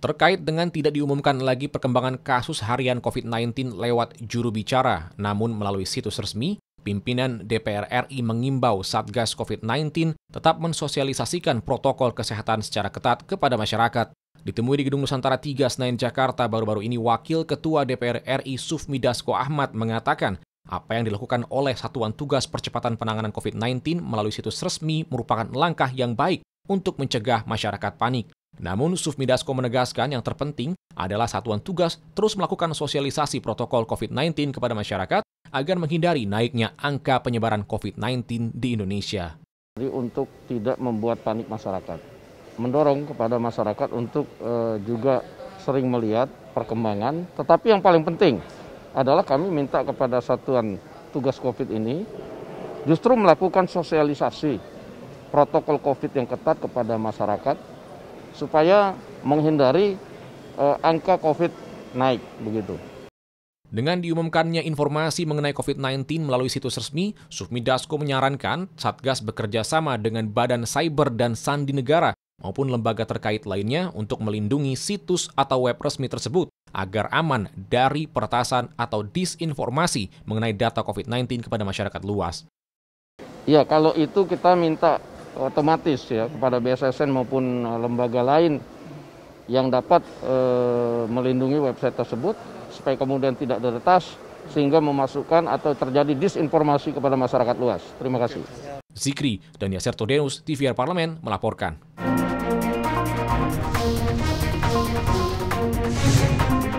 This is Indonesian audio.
Terkait dengan tidak diumumkan lagi perkembangan kasus harian COVID-19 lewat juru bicara, namun melalui situs resmi, pimpinan DPR RI mengimbau Satgas COVID-19 tetap mensosialisasikan protokol kesehatan secara ketat kepada masyarakat. Ditemui di Gedung Nusantara 3 Senayan Jakarta baru-baru ini Wakil Ketua DPR RI Sufmi Dasko Ahmad mengatakan apa yang dilakukan oleh Satuan Tugas Percepatan Penanganan COVID-19 melalui situs resmi merupakan langkah yang baik untuk mencegah masyarakat panik. Namun, Sufmi Dasko menegaskan yang terpenting adalah Satuan Tugas terus melakukan sosialisasi protokol COVID-19 kepada masyarakat agar menghindari naiknya angka penyebaran COVID-19 di Indonesia. Jadi untuk tidak membuat panik masyarakat, mendorong kepada masyarakat untuk eh, juga sering melihat perkembangan, tetapi yang paling penting adalah kami minta kepada satuan tugas COVID ini justru melakukan sosialisasi protokol COVID yang ketat kepada masyarakat supaya menghindari eh, angka COVID naik begitu. Dengan diumumkannya informasi mengenai COVID-19 melalui situs resmi, Sufmi Dasko menyarankan Satgas bekerja sama dengan Badan Cyber dan Sandi Negara maupun lembaga terkait lainnya untuk melindungi situs atau web resmi tersebut agar aman dari pertasan atau disinformasi mengenai data COVID-19 kepada masyarakat luas. Ya, kalau itu kita minta otomatis ya kepada BSSN maupun eh, lembaga lain yang dapat e, melindungi website tersebut supaya kemudian tidak diretas sehingga memasukkan atau terjadi disinformasi kepada masyarakat luas. Terima kasih. Zikri dan Yaser Todenus, TVR Parlemen melaporkan. Thank you.